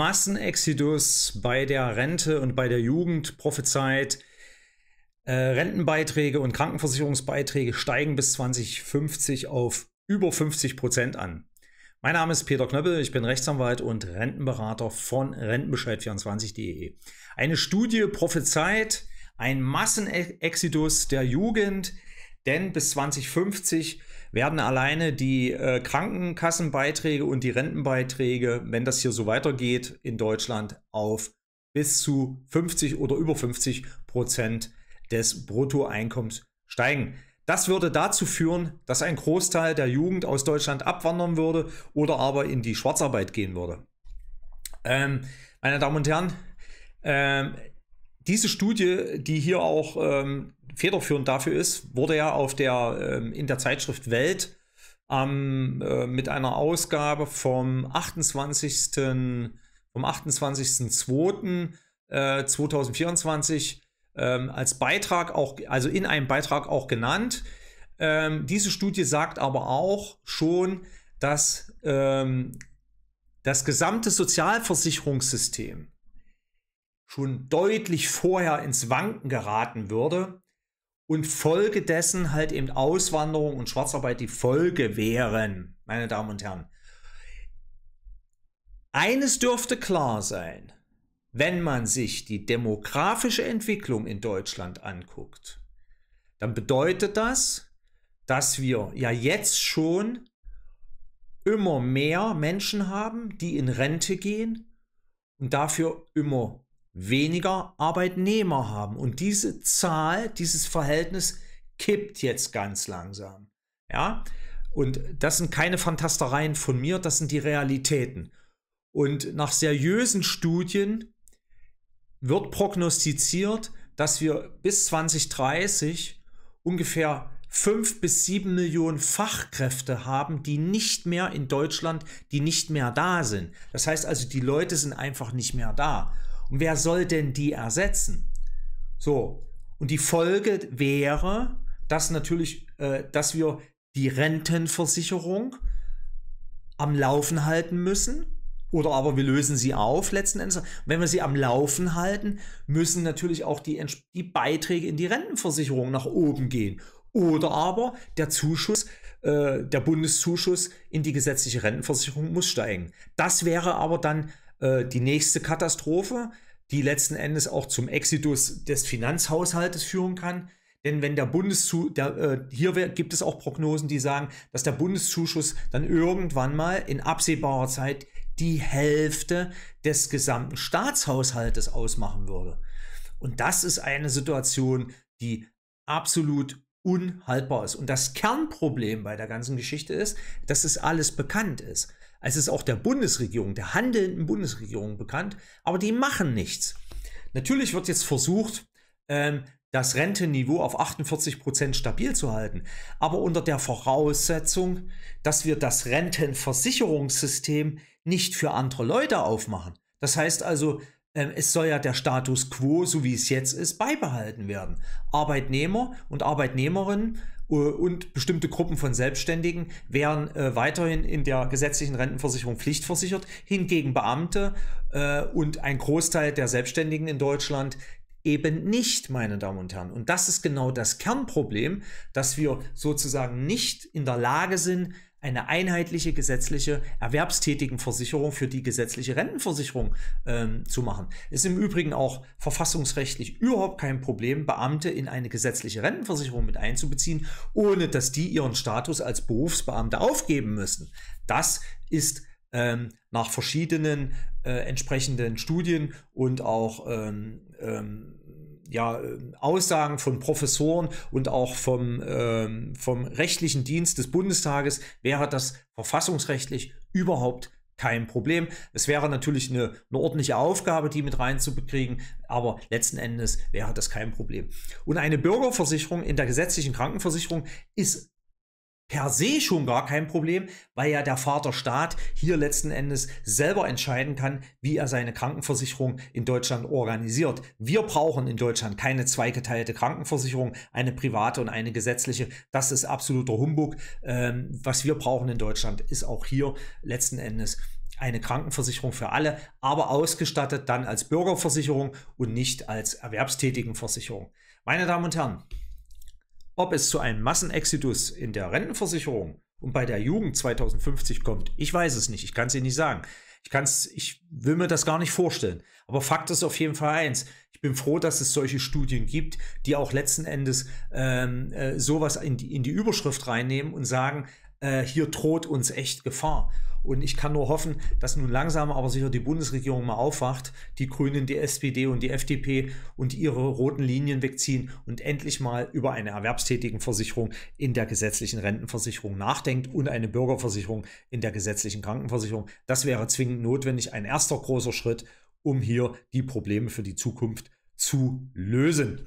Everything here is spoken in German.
Massenexodus bei der Rente und bei der Jugend prophezeit. Äh, Rentenbeiträge und Krankenversicherungsbeiträge steigen bis 2050 auf über 50 Prozent an. Mein Name ist Peter Knöppel, ich bin Rechtsanwalt und Rentenberater von Rentenbescheid24.de. Eine Studie prophezeit ein Massenexodus der Jugend, denn bis 2050 werden alleine die äh, Krankenkassenbeiträge und die Rentenbeiträge, wenn das hier so weitergeht, in Deutschland auf bis zu 50 oder über 50 Prozent des Bruttoeinkommens steigen. Das würde dazu führen, dass ein Großteil der Jugend aus Deutschland abwandern würde oder aber in die Schwarzarbeit gehen würde. Ähm, meine Damen und Herren, ähm, diese Studie, die hier auch ähm, federführend dafür ist, wurde ja auf der, ähm, in der Zeitschrift Welt ähm, äh, mit einer Ausgabe vom 28. vom 28.02. Äh, 2024 ähm, als Beitrag auch, also in einem Beitrag auch genannt. Ähm, diese Studie sagt aber auch schon, dass ähm, das gesamte Sozialversicherungssystem schon deutlich vorher ins Wanken geraten würde und folgedessen halt eben Auswanderung und Schwarzarbeit die Folge wären, meine Damen und Herren. Eines dürfte klar sein, wenn man sich die demografische Entwicklung in Deutschland anguckt, dann bedeutet das, dass wir ja jetzt schon immer mehr Menschen haben, die in Rente gehen und dafür immer weniger Arbeitnehmer haben. Und diese Zahl, dieses Verhältnis kippt jetzt ganz langsam. Ja? Und das sind keine Fantastereien von mir, das sind die Realitäten. Und nach seriösen Studien wird prognostiziert, dass wir bis 2030 ungefähr 5 bis 7 Millionen Fachkräfte haben, die nicht mehr in Deutschland, die nicht mehr da sind. Das heißt also, die Leute sind einfach nicht mehr da. Und wer soll denn die ersetzen? So, und die Folge wäre, dass natürlich, äh, dass wir die Rentenversicherung am Laufen halten müssen. Oder aber wir lösen sie auf letzten Endes. wenn wir sie am Laufen halten, müssen natürlich auch die, die Beiträge in die Rentenversicherung nach oben gehen. Oder aber der Zuschuss, äh, der Bundeszuschuss in die gesetzliche Rentenversicherung muss steigen. Das wäre aber dann äh, die nächste Katastrophe, die letzten Endes auch zum Exodus des Finanzhaushaltes führen kann. Denn wenn der Bundeszuschuss, der, äh, hier gibt es auch Prognosen, die sagen, dass der Bundeszuschuss dann irgendwann mal in absehbarer Zeit die Hälfte des gesamten Staatshaushaltes ausmachen würde. Und das ist eine Situation, die absolut unhaltbar ist. Und das Kernproblem bei der ganzen Geschichte ist, dass es alles bekannt ist. Es ist auch der Bundesregierung, der handelnden Bundesregierung bekannt, aber die machen nichts. Natürlich wird jetzt versucht, ähm, das Rentenniveau auf 48 Prozent stabil zu halten, aber unter der Voraussetzung, dass wir das Rentenversicherungssystem nicht für andere Leute aufmachen. Das heißt also, ähm, es soll ja der Status quo, so wie es jetzt ist, beibehalten werden. Arbeitnehmer und Arbeitnehmerinnen äh, und bestimmte Gruppen von Selbstständigen wären äh, weiterhin in der gesetzlichen Rentenversicherung pflichtversichert, hingegen Beamte äh, und ein Großteil der Selbstständigen in Deutschland eben nicht, meine Damen und Herren. Und das ist genau das Kernproblem, dass wir sozusagen nicht in der Lage sind, eine einheitliche gesetzliche erwerbstätigen Versicherung für die gesetzliche Rentenversicherung ähm, zu machen. Ist im Übrigen auch verfassungsrechtlich überhaupt kein Problem, Beamte in eine gesetzliche Rentenversicherung mit einzubeziehen, ohne dass die ihren Status als Berufsbeamte aufgeben müssen. Das ist ähm, nach verschiedenen äh, entsprechenden Studien und auch ähm, ähm ja, Aussagen von Professoren und auch vom, ähm, vom rechtlichen Dienst des Bundestages wäre das verfassungsrechtlich überhaupt kein Problem. Es wäre natürlich eine, eine ordentliche Aufgabe, die mit reinzubekriegen, aber letzten Endes wäre das kein Problem. Und eine Bürgerversicherung in der gesetzlichen Krankenversicherung ist per se schon gar kein Problem, weil ja der Vaterstaat hier letzten Endes selber entscheiden kann, wie er seine Krankenversicherung in Deutschland organisiert. Wir brauchen in Deutschland keine zweigeteilte Krankenversicherung, eine private und eine gesetzliche. Das ist absoluter Humbug. Ähm, was wir brauchen in Deutschland ist auch hier letzten Endes eine Krankenversicherung für alle, aber ausgestattet dann als Bürgerversicherung und nicht als Erwerbstätigenversicherung. Meine Damen und Herren, ob es zu einem Massenexodus in der Rentenversicherung und bei der Jugend 2050 kommt, ich weiß es nicht, ich kann es Ihnen nicht sagen. Ich, kann's, ich will mir das gar nicht vorstellen. Aber Fakt ist auf jeden Fall eins. Ich bin froh, dass es solche Studien gibt, die auch letzten Endes ähm, äh, sowas in die, in die Überschrift reinnehmen und sagen, äh, hier droht uns echt Gefahr. Und ich kann nur hoffen, dass nun langsam aber sicher die Bundesregierung mal aufwacht, die Grünen, die SPD und die FDP und ihre roten Linien wegziehen und endlich mal über eine Erwerbstätigenversicherung in der gesetzlichen Rentenversicherung nachdenkt und eine Bürgerversicherung in der gesetzlichen Krankenversicherung. Das wäre zwingend notwendig, ein erster großer Schritt, um hier die Probleme für die Zukunft zu lösen.